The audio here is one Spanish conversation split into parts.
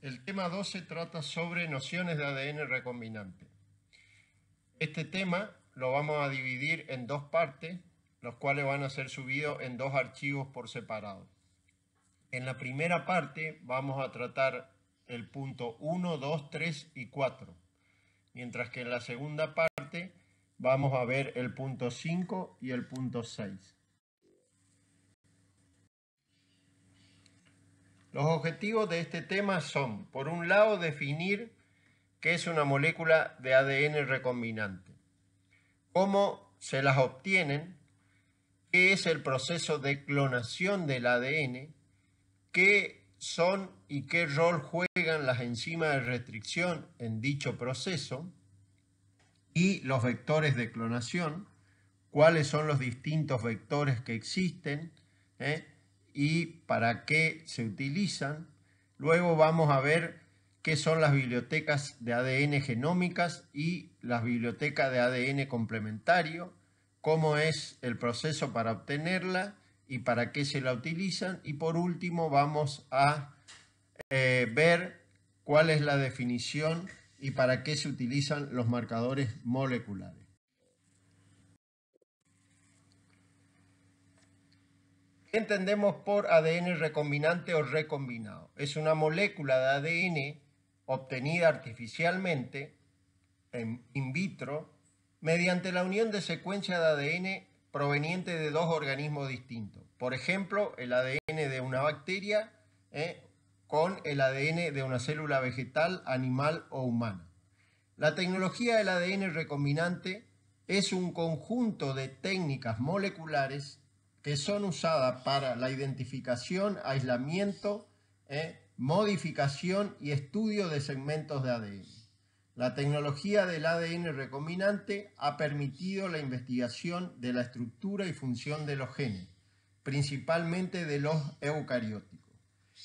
El tema 12 trata sobre nociones de ADN recombinante. Este tema lo vamos a dividir en dos partes, los cuales van a ser subidos en dos archivos por separado. En la primera parte vamos a tratar el punto 1, 2, 3 y 4, mientras que en la segunda parte vamos a ver el punto 5 y el punto 6. Los objetivos de este tema son, por un lado, definir qué es una molécula de ADN recombinante, cómo se las obtienen, qué es el proceso de clonación del ADN, qué son y qué rol juegan las enzimas de restricción en dicho proceso y los vectores de clonación, cuáles son los distintos vectores que existen, ¿eh? y para qué se utilizan. Luego vamos a ver qué son las bibliotecas de ADN genómicas y las bibliotecas de ADN complementario, cómo es el proceso para obtenerla y para qué se la utilizan. Y por último vamos a eh, ver cuál es la definición y para qué se utilizan los marcadores moleculares. ¿Qué entendemos por ADN recombinante o recombinado? Es una molécula de ADN obtenida artificialmente en in vitro mediante la unión de secuencias de ADN proveniente de dos organismos distintos. Por ejemplo, el ADN de una bacteria ¿eh? con el ADN de una célula vegetal, animal o humana. La tecnología del ADN recombinante es un conjunto de técnicas moleculares que son usadas para la identificación, aislamiento, eh, modificación y estudio de segmentos de ADN. La tecnología del ADN recombinante ha permitido la investigación de la estructura y función de los genes, principalmente de los eucarióticos.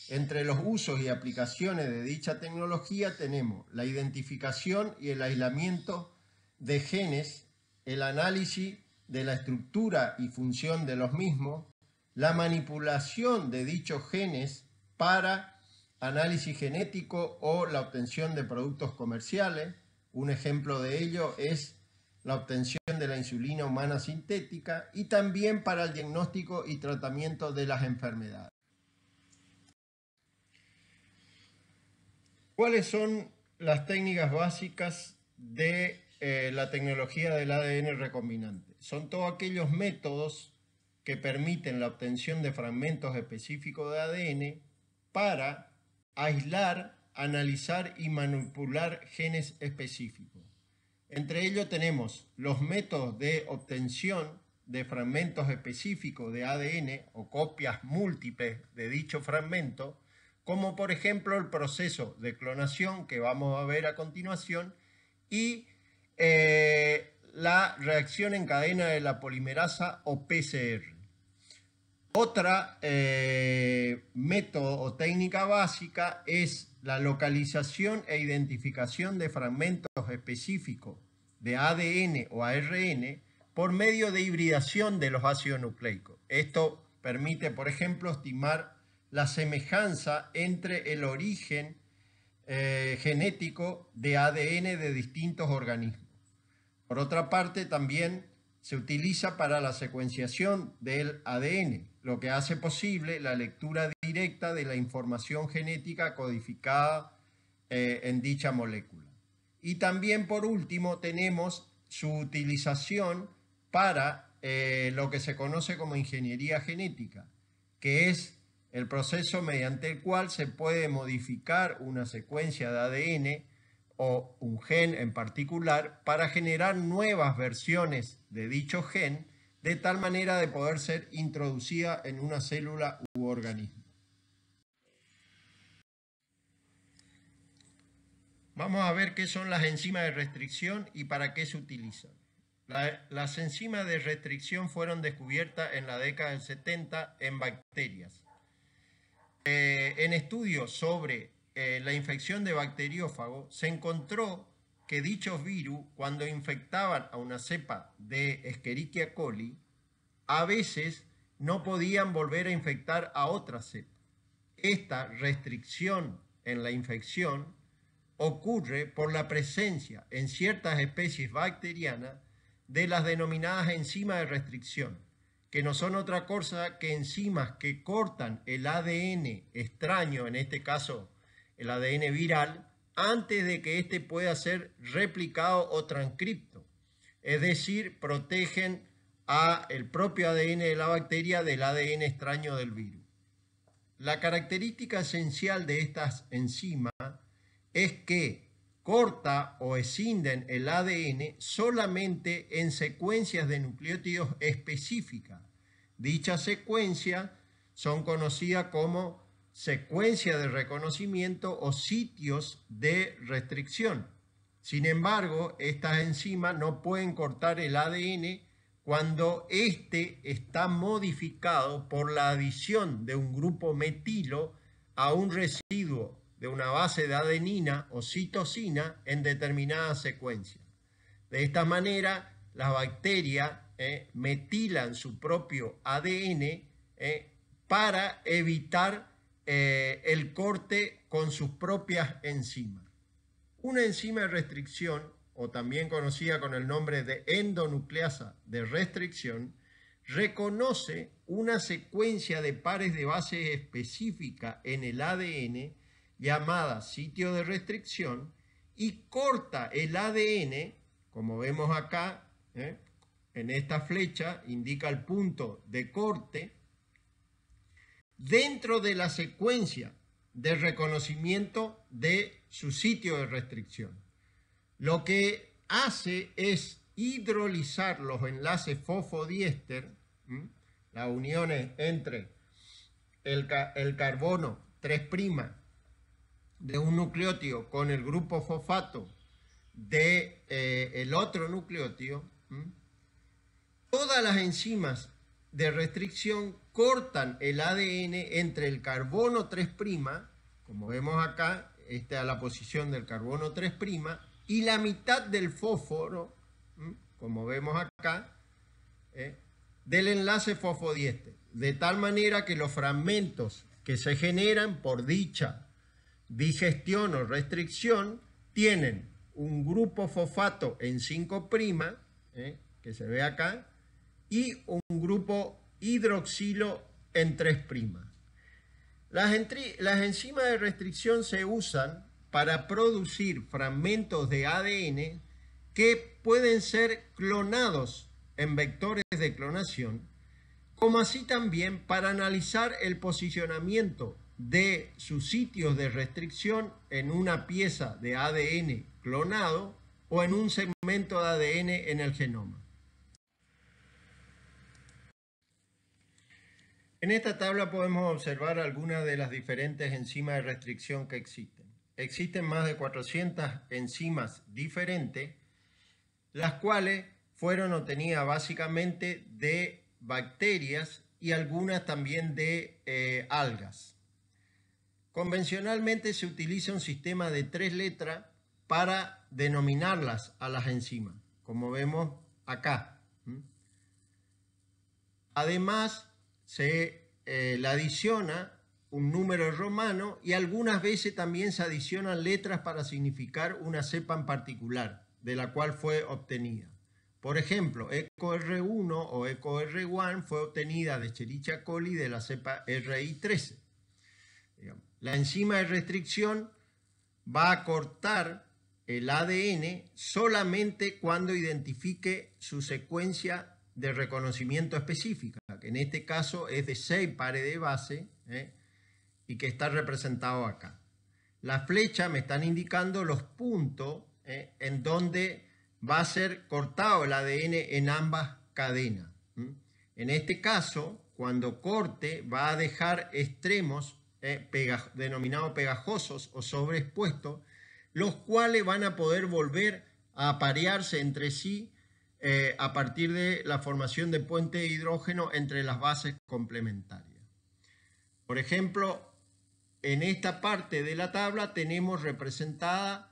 Entre los usos y aplicaciones de dicha tecnología tenemos la identificación y el aislamiento de genes, el análisis de la estructura y función de los mismos, la manipulación de dichos genes para análisis genético o la obtención de productos comerciales. Un ejemplo de ello es la obtención de la insulina humana sintética y también para el diagnóstico y tratamiento de las enfermedades. ¿Cuáles son las técnicas básicas de eh, la tecnología del ADN recombinante? son todos aquellos métodos que permiten la obtención de fragmentos específicos de ADN para aislar, analizar y manipular genes específicos. Entre ellos tenemos los métodos de obtención de fragmentos específicos de ADN o copias múltiples de dicho fragmento, como por ejemplo el proceso de clonación que vamos a ver a continuación y eh, la reacción en cadena de la polimerasa o PCR. Otra eh, método o técnica básica es la localización e identificación de fragmentos específicos de ADN o ARN por medio de hibridación de los ácidos nucleicos. Esto permite, por ejemplo, estimar la semejanza entre el origen eh, genético de ADN de distintos organismos. Por otra parte, también se utiliza para la secuenciación del ADN, lo que hace posible la lectura directa de la información genética codificada eh, en dicha molécula. Y también, por último, tenemos su utilización para eh, lo que se conoce como ingeniería genética, que es el proceso mediante el cual se puede modificar una secuencia de ADN o un gen en particular para generar nuevas versiones de dicho gen de tal manera de poder ser introducida en una célula u organismo. Vamos a ver qué son las enzimas de restricción y para qué se utilizan. las enzimas de restricción fueron descubiertas en la década del 70 en bacterias. Eh, en estudios sobre eh, la infección de bacteriófago, se encontró que dichos virus, cuando infectaban a una cepa de Escherichia coli, a veces no podían volver a infectar a otra cepa. Esta restricción en la infección ocurre por la presencia en ciertas especies bacterianas de las denominadas enzimas de restricción, que no son otra cosa que enzimas que cortan el ADN extraño, en este caso el ADN viral, antes de que éste pueda ser replicado o transcripto. Es decir, protegen a el propio ADN de la bacteria del ADN extraño del virus. La característica esencial de estas enzimas es que corta o escinden el ADN solamente en secuencias de nucleótidos específicas. Dichas secuencias son conocidas como secuencia de reconocimiento o sitios de restricción. Sin embargo, estas enzimas no pueden cortar el ADN cuando éste está modificado por la adición de un grupo metilo a un residuo de una base de adenina o citosina en determinada secuencia. De esta manera, las bacterias eh, metilan su propio ADN eh, para evitar eh, el corte con sus propias enzimas. Una enzima de restricción, o también conocida con el nombre de endonucleasa de restricción, reconoce una secuencia de pares de bases específica en el ADN llamada sitio de restricción y corta el ADN, como vemos acá, ¿eh? en esta flecha indica el punto de corte, dentro de la secuencia de reconocimiento de su sitio de restricción. Lo que hace es hidrolizar los enlaces fosfodiéster, las uniones entre el, carbono 3' de un nucleótido con el grupo fosfato de eh, el otro nucleótido, todas las enzimas de restricción cortan el ADN entre el carbono 3' como vemos acá, esta a la posición del carbono 3' y la mitad del fósforo, como vemos acá, ¿eh? del enlace fosfodieste. de tal manera que los fragmentos que se generan por dicha digestión o restricción tienen un grupo fosfato en 5', ¿eh? que se ve acá, y un grupo hidroxilo en 3'. Las, las enzimas de restricción se usan para producir fragmentos de ADN que pueden ser clonados en vectores de clonación, como así también para analizar el posicionamiento de sus sitios de restricción en una pieza de ADN clonado o en un segmento de ADN en el genoma. En esta tabla podemos observar algunas de las diferentes enzimas de restricción que existen. Existen más de 400 enzimas diferentes, las cuales fueron obtenidas básicamente de bacterias y algunas también de eh, algas. Convencionalmente se utiliza un sistema de tres letras para denominarlas a las enzimas, como vemos acá. Además, se eh, la adiciona un número romano y algunas veces también se adicionan letras para significar una cepa en particular, de la cual fue obtenida. Por ejemplo, EcoR1 o EcoR1 fue obtenida de Cherichia coli de la cepa RI13. La enzima de restricción va a cortar el ADN solamente cuando identifique su secuencia de reconocimiento específica, que en este caso es de seis pares de base ¿eh? y que está representado acá. Las flechas me están indicando los puntos ¿eh? en donde va a ser cortado el ADN en ambas cadenas. En este caso, cuando corte, va a dejar extremos ¿eh? denominados pegajosos o sobreexpuestos, los cuales van a poder volver a aparearse entre sí eh, a partir de la formación de puente de hidrógeno entre las bases complementarias. Por ejemplo, en esta parte de la tabla tenemos representadas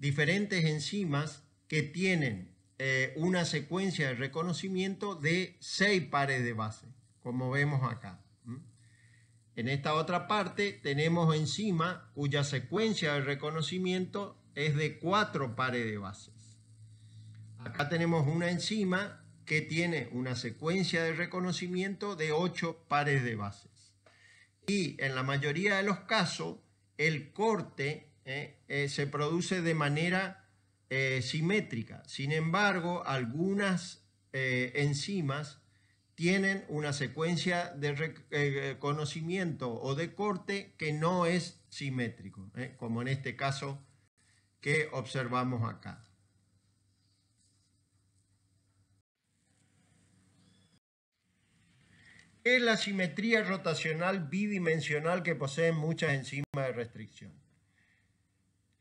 diferentes enzimas que tienen eh, una secuencia de reconocimiento de seis pares de bases, como vemos acá. En esta otra parte tenemos enzimas cuya secuencia de reconocimiento es de cuatro pares de bases. Acá tenemos una enzima que tiene una secuencia de reconocimiento de 8 pares de bases. Y en la mayoría de los casos, el corte eh, eh, se produce de manera eh, simétrica. Sin embargo, algunas enzimas tienen una secuencia de reconocimiento o de corte que no es simétrico, como en este caso que observamos acá. es la simetría rotacional bidimensional que poseen muchas enzimas de restricción.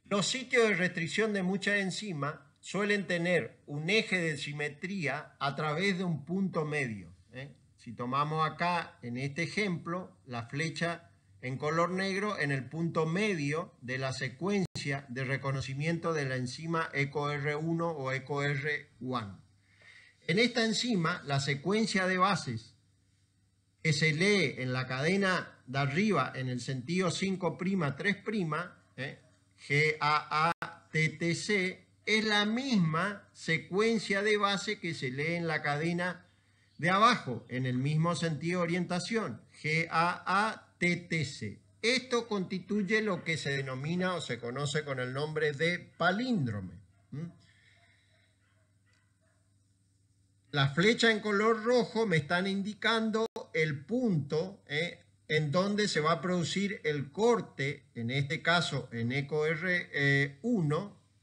Los sitios de restricción de muchas enzimas suelen tener un eje de simetría a través de un punto medio. ¿eh? Si tomamos acá, en este ejemplo, la flecha en color negro en el punto medio de la secuencia de reconocimiento de la enzima ECOR1 o ECOR1. En esta enzima, la secuencia de bases que se lee en la cadena de arriba en el sentido 5', 3', ¿eh? G-A-A-T-T-C, es la misma secuencia de base que se lee en la cadena de abajo, en el mismo sentido de orientación, G-A-A-T-T-C. Esto constituye lo que se denomina o se conoce con el nombre de palíndrome. La flecha en color rojo me están indicando el punto ¿eh? en donde se va a producir el corte, en este caso en EcoR1, eh,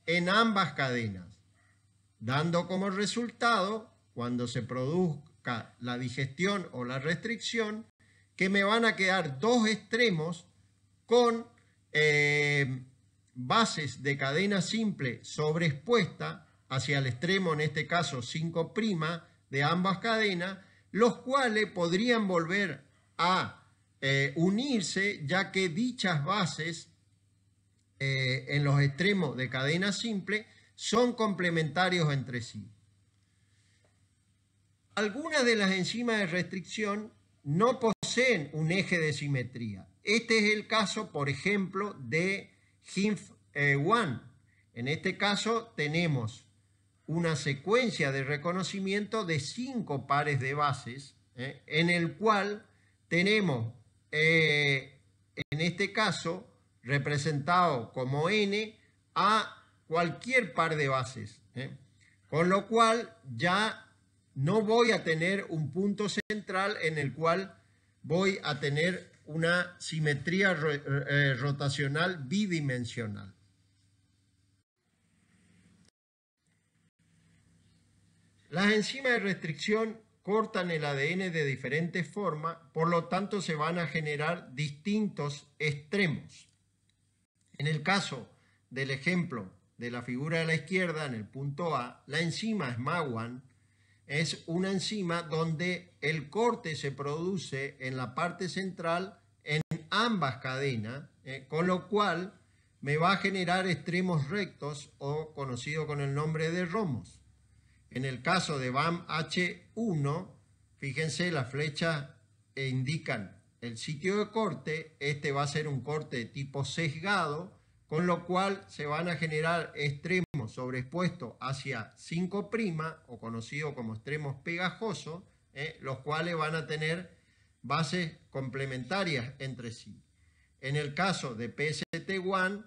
en ambas cadenas, dando como resultado, cuando se produzca la digestión o la restricción, que me van a quedar dos extremos con eh, bases de cadena simple sobreexpuesta hacia el extremo, en este caso 5' de ambas cadenas, los cuales podrían volver a eh, unirse ya que dichas bases eh, en los extremos de cadena simple son complementarios entre sí. Algunas de las enzimas de restricción no poseen un eje de simetría. Este es el caso, por ejemplo, de HIMF1. Eh, en este caso tenemos una secuencia de reconocimiento de cinco pares de bases, ¿eh? en el cual tenemos, eh, en este caso, representado como n a cualquier par de bases. ¿eh? Con lo cual ya no voy a tener un punto central en el cual voy a tener una simetría rotacional bidimensional. Las enzimas de restricción cortan el ADN de diferentes formas, por lo tanto se van a generar distintos extremos. En el caso del ejemplo de la figura de la izquierda, en el punto A, la enzima Smawan es una enzima donde el corte se produce en la parte central en ambas cadenas, eh, con lo cual me va a generar extremos rectos o conocido con el nombre de romos. En el caso de BAM H1, fíjense, las flechas e indican el sitio de corte. Este va a ser un corte de tipo sesgado, con lo cual se van a generar extremos sobreexpuestos hacia 5' o conocido como extremos pegajosos, eh, los cuales van a tener bases complementarias entre sí. En el caso de PST1,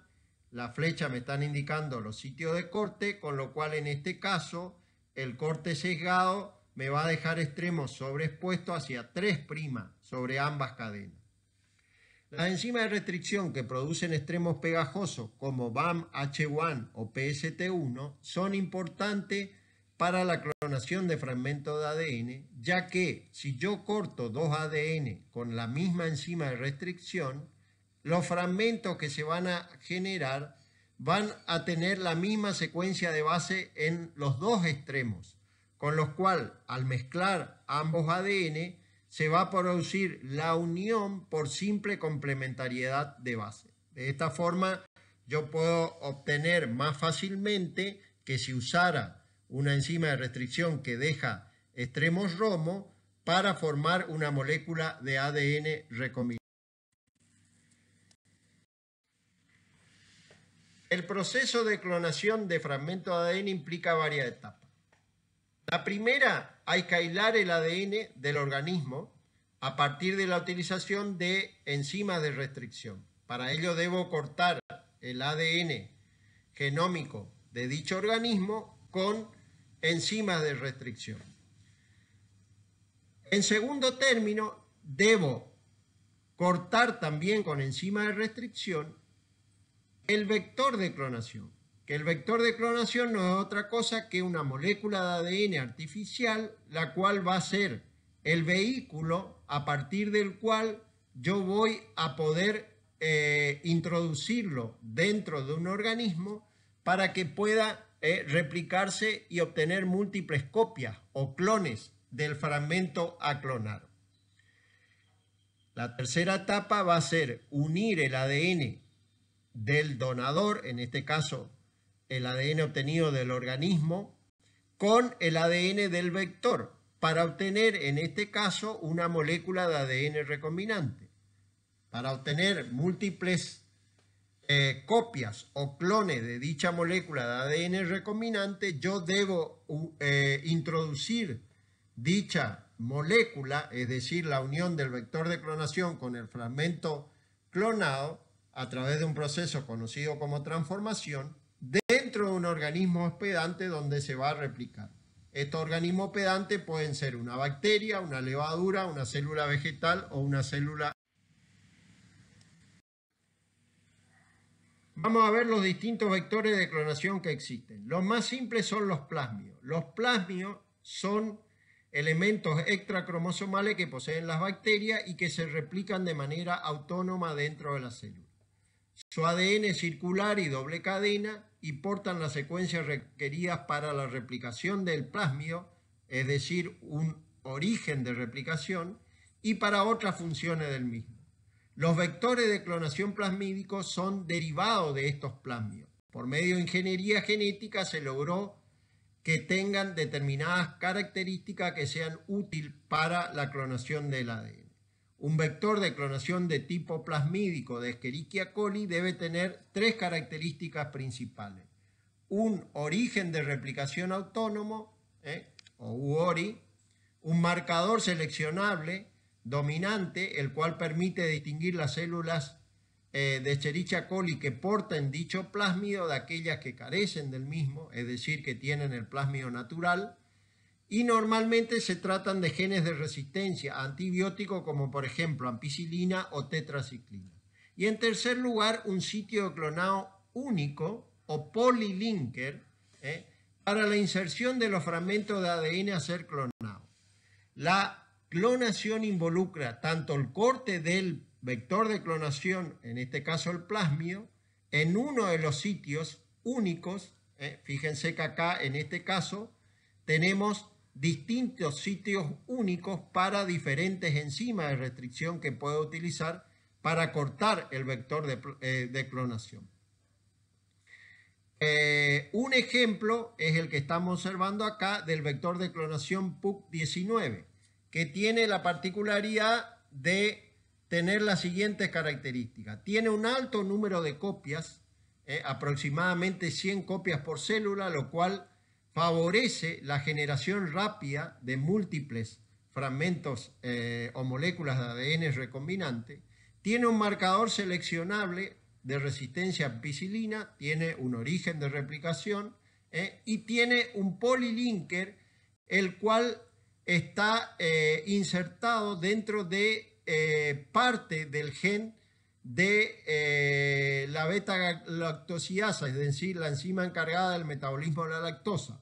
la flecha me están indicando los sitios de corte, con lo cual en este caso el corte sesgado me va a dejar extremos sobreexpuestos hacia 3' sobre ambas cadenas. Las enzimas de restricción que producen extremos pegajosos como BAM-H1 o PST1 son importantes para la clonación de fragmentos de ADN, ya que si yo corto dos ADN con la misma enzima de restricción, los fragmentos que se van a generar van a tener la misma secuencia de base en los dos extremos, con los cual al mezclar ambos ADN se va a producir la unión por simple complementariedad de base. De esta forma yo puedo obtener más fácilmente que si usara una enzima de restricción que deja extremos romo para formar una molécula de ADN recombinada. El proceso de clonación de fragmentos de ADN implica varias etapas. La primera, hay que aislar el ADN del organismo a partir de la utilización de enzimas de restricción. Para ello debo cortar el ADN genómico de dicho organismo con enzimas de restricción. En segundo término, debo cortar también con enzimas de restricción el vector de clonación, que el vector de clonación no es otra cosa que una molécula de ADN artificial, la cual va a ser el vehículo a partir del cual yo voy a poder eh, introducirlo dentro de un organismo para que pueda eh, replicarse y obtener múltiples copias o clones del fragmento a clonar. La tercera etapa va a ser unir el ADN del donador, en este caso el ADN obtenido del organismo, con el ADN del vector, para obtener en este caso una molécula de ADN recombinante. Para obtener múltiples eh, copias o clones de dicha molécula de ADN recombinante, yo debo eh, introducir dicha molécula, es decir, la unión del vector de clonación con el fragmento clonado, a través de un proceso conocido como transformación dentro de un organismo hospedante donde se va a replicar. Estos organismos hospedantes pueden ser una bacteria, una levadura, una célula vegetal o una célula... Vamos a ver los distintos vectores de clonación que existen. Los más simples son los plasmios. Los plasmios son elementos extracromosomales que poseen las bacterias y que se replican de manera autónoma dentro de la célula. Su ADN es circular y doble cadena y portan las secuencias requeridas para la replicación del plasmio, es decir, un origen de replicación, y para otras funciones del mismo. Los vectores de clonación plasmídicos son derivados de estos plasmios. Por medio de ingeniería genética se logró que tengan determinadas características que sean útiles para la clonación del ADN. Un vector de clonación de tipo plasmídico de Escherichia coli debe tener tres características principales. Un origen de replicación autónomo, ¿eh? o UORI, un marcador seleccionable dominante, el cual permite distinguir las células eh, de Escherichia coli que portan dicho plásmido de aquellas que carecen del mismo, es decir, que tienen el plásmido natural, y normalmente se tratan de genes de resistencia antibiótico, como por ejemplo ampicilina o tetraciclina. Y en tercer lugar, un sitio clonado único o polilinker ¿eh? para la inserción de los fragmentos de ADN a ser clonado. La clonación involucra tanto el corte del vector de clonación, en este caso el plasmio, en uno de los sitios únicos, ¿eh? fíjense que acá en este caso tenemos distintos sitios únicos para diferentes enzimas de restricción que puede utilizar para cortar el vector de, eh, clonación. Eh, un ejemplo es el que estamos observando acá del vector de clonación PUC19, que tiene la particularidad de tener las siguientes características. Tiene un alto número de copias, eh, aproximadamente 100 copias por célula, lo cual favorece la generación rápida de múltiples fragmentos eh, o moléculas de ADN recombinante, tiene un marcador seleccionable de resistencia a ampicilina, tiene un origen de replicación eh, y tiene un polilinker, el cual está eh, insertado dentro de parte del gen de la beta-lactosidasa, es decir, la enzima encargada del metabolismo de la lactosa.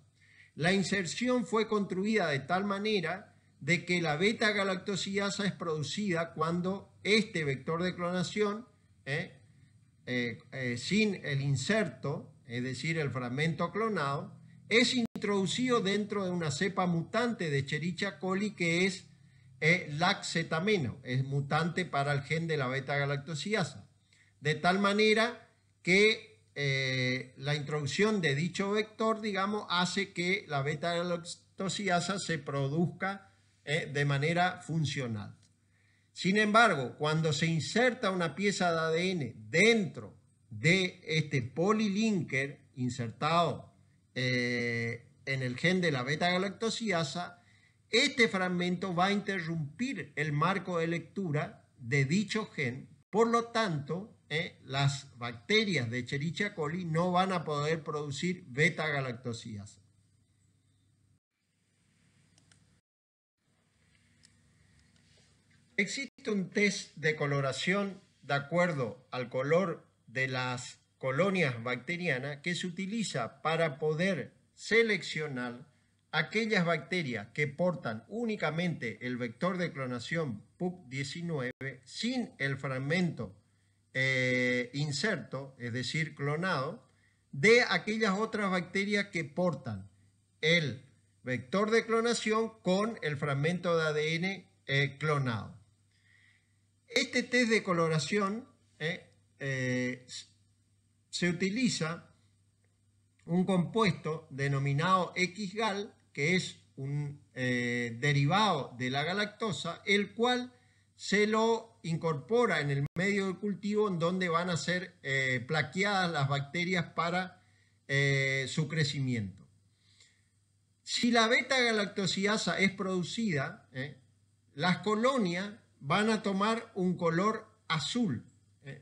La inserción fue construida de tal manera de que la beta-galactosidasa es producida cuando este vector de clonación, ¿eh? Eh, eh, sin el inserto, es decir, el fragmento clonado, es introducido dentro de una cepa mutante de Cherichia coli que es laxetameno, es mutante para el gen de la beta-galactosidasa. De tal manera que eh, la introducción de dicho vector, digamos, hace que la beta-galactosiasa se produzca eh, de manera funcional. Sin embargo, cuando se inserta una pieza de ADN dentro de este polilinker insertado eh, en el gen de la beta-galactosiasa, este fragmento va a interrumpir el marco de lectura de dicho gen. Por lo tanto, eh, las bacterias de Escherichia coli no van a poder producir beta-galactosidasa. Existe un test de coloración de acuerdo al color de las colonias bacterianas que se utiliza para poder seleccionar aquellas bacterias que portan únicamente el vector de clonación PUP19 sin el fragmento eh, inserto, es decir, clonado, de aquellas otras bacterias que portan el vector de clonación con el fragmento de ADN eh, clonado. Este test de coloración eh, se utiliza un compuesto denominado X-GAL, que es un derivado de la galactosa, el cual se lo incorpora en el medio de cultivo en donde van a ser eh, plaqueadas las bacterias para eh, su crecimiento. Si la beta-galactosidasa es producida, eh, las colonias van a tomar un color azul,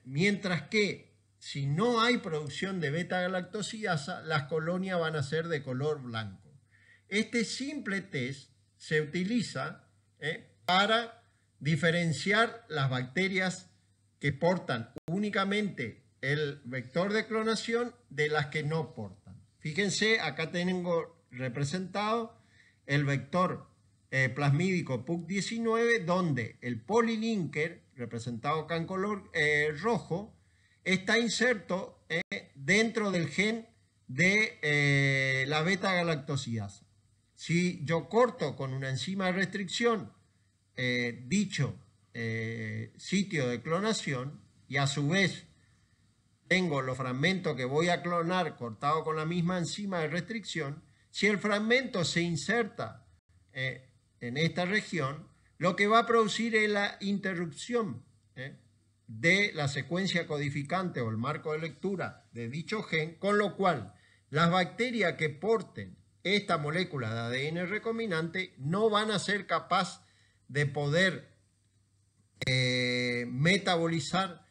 mientras que si no hay producción de beta-galactosidasa, las colonias van a ser de color blanco. Este simple test se utiliza para Diferenciar las bacterias que portan únicamente el vector de clonación de las que no portan. Fíjense, acá tengo representado el vector eh, plasmídico PUC19, donde el polilinker, representado acá en color eh, rojo, está inserto eh, dentro del gen de la beta-galactosidasa. Si yo corto con una enzima de restricción eh, dicho eh, sitio de clonación y a su vez tengo los fragmentos que voy a clonar cortados con la misma enzima de restricción, si el fragmento se inserta eh, en esta región, lo que va a producir es la interrupción de la secuencia codificante o el marco de lectura de dicho gen, con lo cual las bacterias que porten esta molécula de ADN recombinante no van a ser capaces de poder eh, metabolizar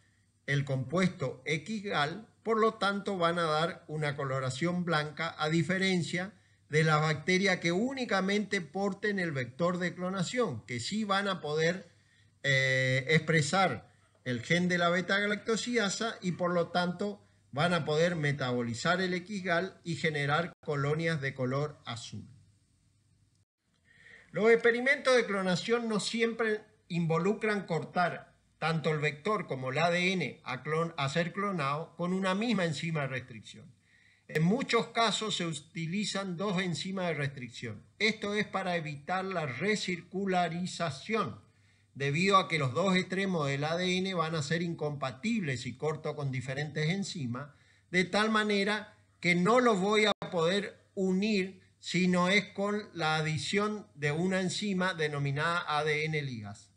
el compuesto X-gal, por lo tanto van a dar una coloración blanca a diferencia de las bacteria que únicamente porten el vector de clonación, que sí van a poder eh, expresar el gen de la beta-galactosiasa y por lo tanto van a poder metabolizar el X-gal y generar colonias de color azul. Los experimentos de clonación no siempre involucran cortar tanto el vector como el ADN a, clon, a ser clonado con una misma enzima de restricción. En muchos casos se utilizan dos enzimas de restricción. Esto es para evitar la recircularización, debido a que los dos extremos del ADN van a ser incompatibles si corto con diferentes enzimas, de tal manera que no los voy a poder unir sino es con la adición de una enzima denominada ADN ligas.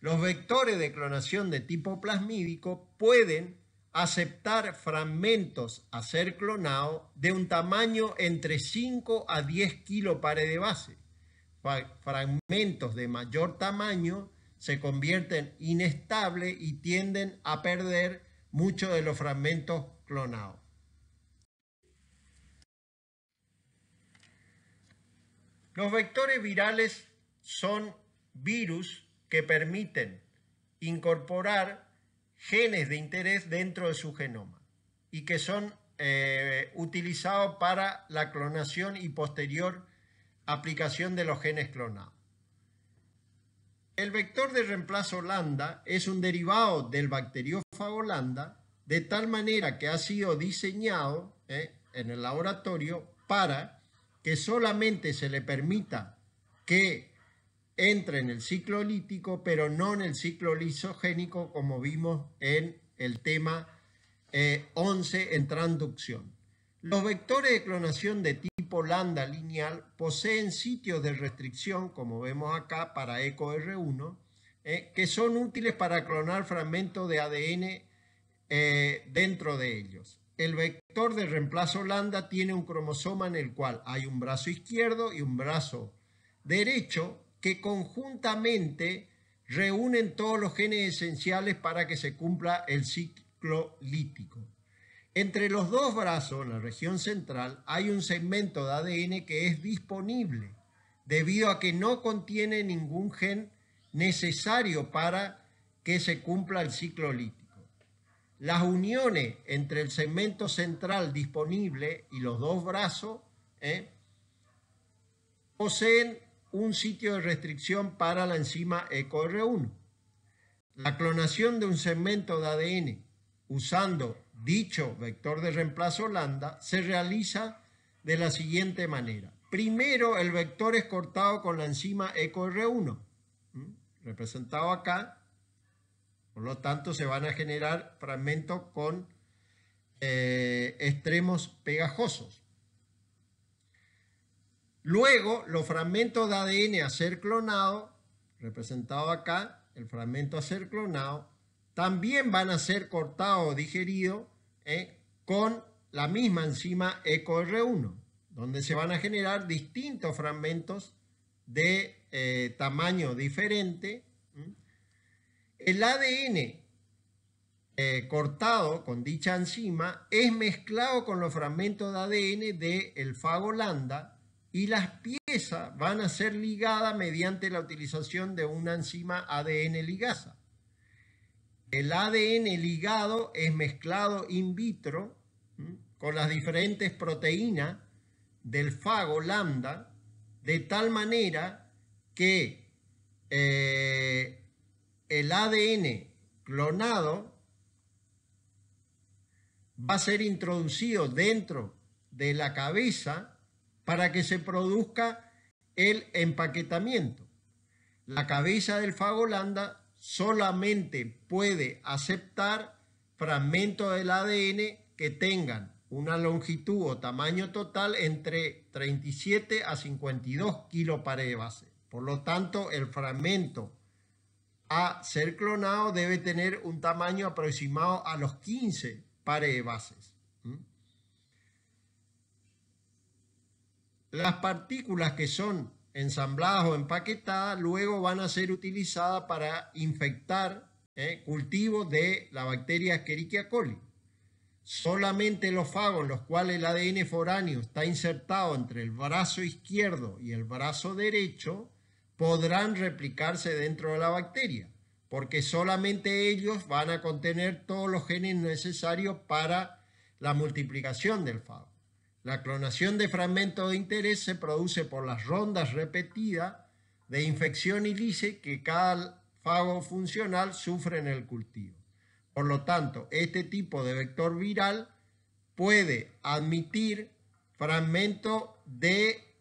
Los vectores de clonación de tipo plasmídico pueden aceptar fragmentos a ser clonados de un tamaño entre 5 a 10 kilopares de base. Fragmentos de mayor tamaño se convierten inestables y tienden a perder muchos de los fragmentos clonados. Los vectores virales son virus que permiten incorporar genes de interés dentro de su genoma y que son eh, utilizados para la clonación y posterior aplicación de los genes clonados. El vector de reemplazo lambda es un derivado del bacteriófago lambda de tal manera que ha sido diseñado eh, en el laboratorio para que solamente se le permita que entre en el ciclo lítico, pero no en el ciclo lisogénico, como vimos en el tema 11 eh, en transducción. Los vectores de clonación de tipo lambda lineal poseen sitios de restricción, como vemos acá para ECOR1, eh, que son útiles para clonar fragmentos de ADN eh, dentro de ellos el vector de reemplazo lambda tiene un cromosoma en el cual hay un brazo izquierdo y un brazo derecho que conjuntamente reúnen todos los genes esenciales para que se cumpla el ciclo lítico. Entre los dos brazos, en la región central, hay un segmento de ADN que es disponible debido a que no contiene ningún gen necesario para que se cumpla el ciclo lítico. Las uniones entre el segmento central disponible y los dos brazos ¿eh? poseen un sitio de restricción para la enzima ECOR1. La clonación de un segmento de ADN usando dicho vector de reemplazo lambda se realiza de la siguiente manera. Primero el vector es cortado con la enzima ECOR1, representado acá, por lo tanto, se van a generar fragmentos con eh, extremos pegajosos. Luego, los fragmentos de ADN a ser clonado, representado acá, el fragmento a ser clonado, también van a ser cortados o digeridos eh, con la misma enzima EcoR1, donde se van a generar distintos fragmentos de eh, tamaño diferente el ADN eh, cortado con dicha enzima es mezclado con los fragmentos de ADN del fago lambda y las piezas van a ser ligadas mediante la utilización de una enzima ADN ligasa. El ADN ligado es mezclado in vitro con las diferentes proteínas del fago lambda de tal manera que eh, el ADN clonado va a ser introducido dentro de la cabeza para que se produzca el empaquetamiento. La cabeza del fagolanda solamente puede aceptar fragmentos del ADN que tengan una longitud o tamaño total entre 37 a 52 kilopares de base. Por lo tanto, el fragmento a ser clonado debe tener un tamaño aproximado a los 15 pares de bases. Las partículas que son ensambladas o empaquetadas luego van a ser utilizadas para infectar ¿eh? cultivos de la bacteria Escherichia coli. Solamente los fagos en los cuales el ADN foráneo está insertado entre el brazo izquierdo y el brazo derecho podrán replicarse dentro de la bacteria, porque solamente ellos van a contener todos los genes necesarios para la multiplicación del fago. La clonación de fragmentos de interés se produce por las rondas repetidas de infección y lice que cada fago funcional sufre en el cultivo. Por lo tanto, este tipo de vector viral puede admitir fragmentos de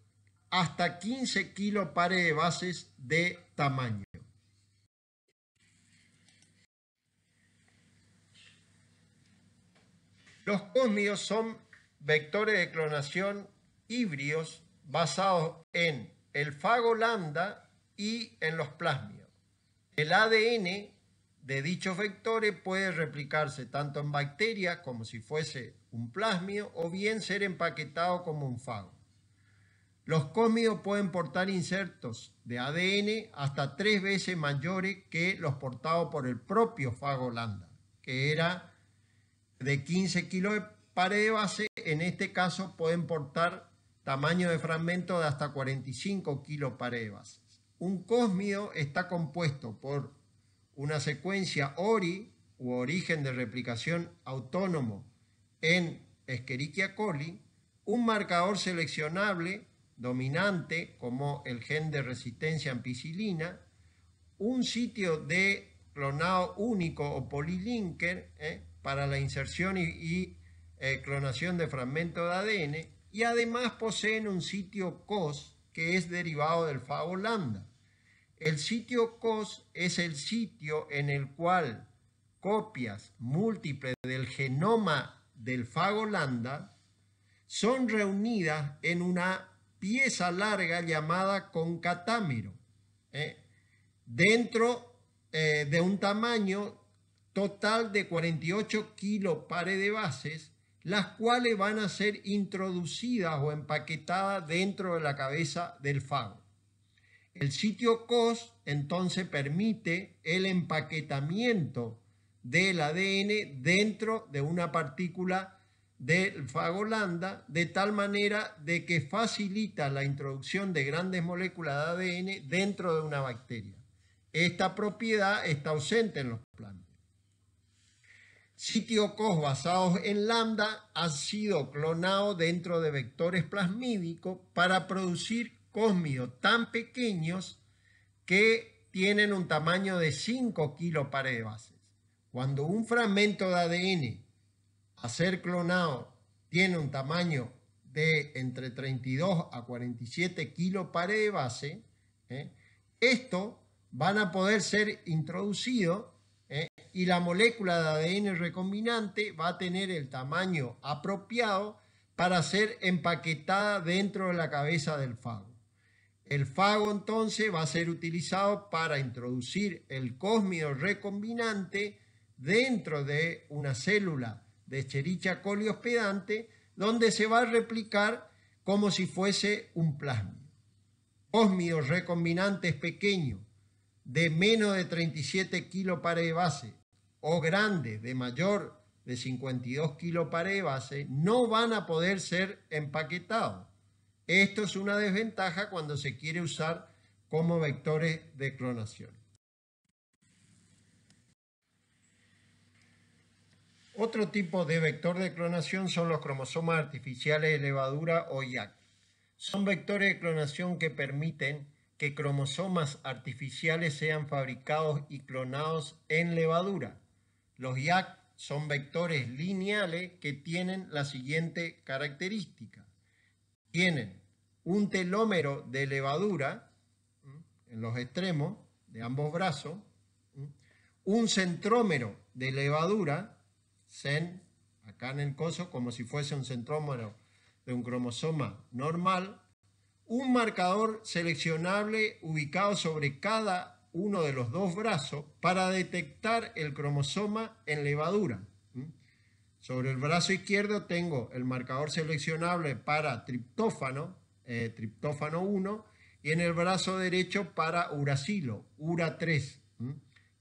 hasta 15 kilos pares de bases de tamaño. Los cósmicos son vectores de clonación híbridos basados en el fago lambda y en los plasmios. El ADN de dichos vectores puede replicarse tanto en bacterias como si fuese un plasmio o bien ser empaquetado como un fago. Los cósmidos pueden portar insertos de ADN hasta tres veces mayores que los portados por el propio fago lambda, que era de 15 kilos de pared de base. En este caso pueden portar tamaño de fragmento de hasta 45 kilos pared de base. Un cósmido está compuesto por una secuencia ORI u origen de replicación autónomo en Escherichia coli, un marcador seleccionable dominante como el gen de resistencia a ampicilina, un sitio de clonado único o polilinker ¿eh? para la inserción y, eh, clonación de fragmentos de ADN y además poseen un sitio COS que es derivado del fago lambda. El sitio COS es el sitio en el cual copias múltiples del genoma del fago lambda son reunidas en una pieza larga llamada concatámero, ¿eh? dentro eh, de un tamaño total de 48 kilopares de bases, las cuales van a ser introducidas o empaquetadas dentro de la cabeza del fago. El sitio COS entonces permite el empaquetamiento del ADN dentro de una partícula de fagolanda de tal manera de que facilita la introducción de grandes moléculas de ADN dentro de una bacteria. Esta propiedad está ausente en los planos. Sitiocos basados en lambda han sido clonados dentro de vectores plasmídicos para producir cósmidos tan pequeños que tienen un tamaño de 5 kilopares de bases. Cuando un fragmento de ADN a ser clonado tiene un tamaño de entre 32 a 47 kilos pared de base, ¿eh? esto van a poder ser introducido ¿eh? y la molécula de ADN recombinante va a tener el tamaño apropiado para ser empaquetada dentro de la cabeza del fago. El fago entonces va a ser utilizado para introducir el cósmido recombinante dentro de una célula de Chericha coli hospedante, donde se va a replicar como si fuese un plasmio. Osmio recombinantes pequeños de menos de 37 kilos de base, o grandes, de mayor de 52 kilos de base, no van a poder ser empaquetados. Esto es una desventaja cuando se quiere usar como vectores de clonación. Otro tipo de vector de clonación son los cromosomas artificiales de levadura o IAC. Son vectores de clonación que permiten que cromosomas artificiales sean fabricados y clonados en levadura. Los IAC son vectores lineales que tienen la siguiente característica. Tienen un telómero de levadura en los extremos de ambos brazos, un centrómero de levadura zen, acá en el coso, como si fuese un centrómero de un cromosoma normal, un marcador seleccionable ubicado sobre cada uno de los dos brazos para detectar el cromosoma en levadura. ¿Mm? Sobre el brazo izquierdo tengo el marcador seleccionable para triptófano, eh, triptófano 1, y en el brazo derecho para uracilo, URA3. ¿Mm?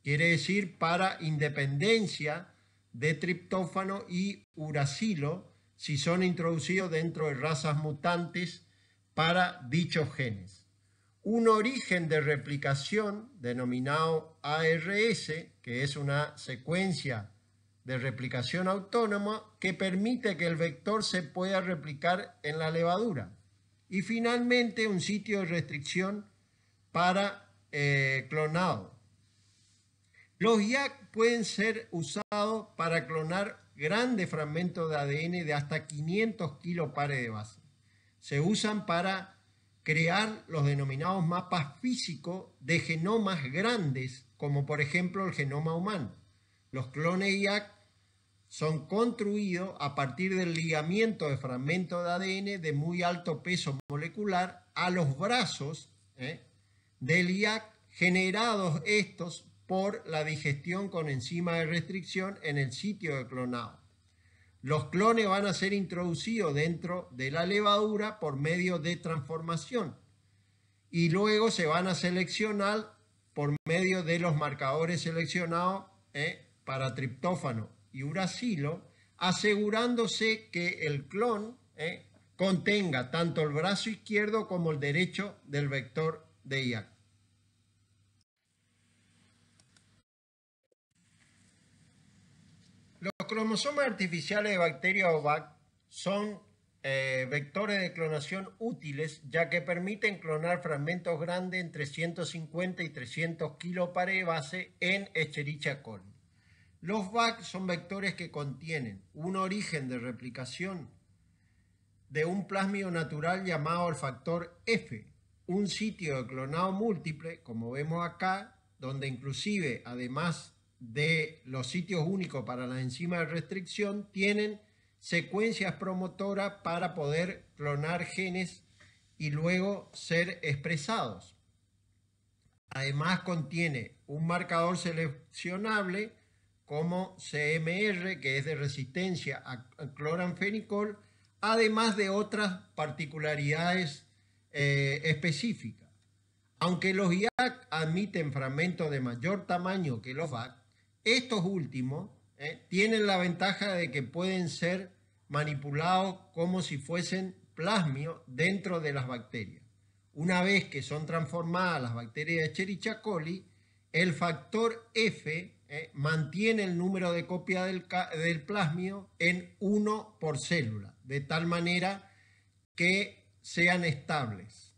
Quiere decir para independencia de triptófano y uracilo si son introducidos dentro de razas mutantes para dichos genes. Un origen de replicación denominado ARS, que es una secuencia de replicación autónoma que permite que el vector se pueda replicar en la levadura. Y finalmente un sitio de restricción para eh, clonado. Los IAC pueden ser usados para clonar grandes fragmentos de ADN de hasta 500 kilopares de base. Se usan para crear los denominados mapas físicos de genomas grandes, como por ejemplo el genoma humano. Los clones IAC son construidos a partir del ligamiento de fragmentos de ADN de muy alto peso molecular a los brazos ¿eh? del IAC generados estos por la digestión con enzima de restricción en el sitio de clonado. Los clones van a ser introducidos dentro de la levadura por medio de transformación y luego se van a seleccionar por medio de los marcadores seleccionados eh, para triptófano y uracilo, asegurándose que el clon eh, contenga tanto el brazo izquierdo como el derecho del vector de IAC. Los cromosomas artificiales de bacterias o BAC son eh, vectores de clonación útiles, ya que permiten clonar fragmentos grandes entre 150 y 300 kilopares de base en Escherichia coli. Los BAC son vectores que contienen un origen de replicación de un plásmido natural llamado el factor F, un sitio de clonado múltiple, como vemos acá, donde inclusive, además de los sitios únicos para la enzima de restricción tienen secuencias promotoras para poder clonar genes y luego ser expresados. Además contiene un marcador seleccionable como CMR, que es de resistencia a cloranfenicol, además de otras particularidades eh, específicas. Aunque los IAC admiten fragmentos de mayor tamaño que los VAC, estos últimos ¿eh? tienen la ventaja de que pueden ser manipulados como si fuesen plasmio dentro de las bacterias. Una vez que son transformadas las bacterias de Escherichia coli, el factor F ¿eh? mantiene el número de copia del, del plasmio en uno por célula, de tal manera que sean estables.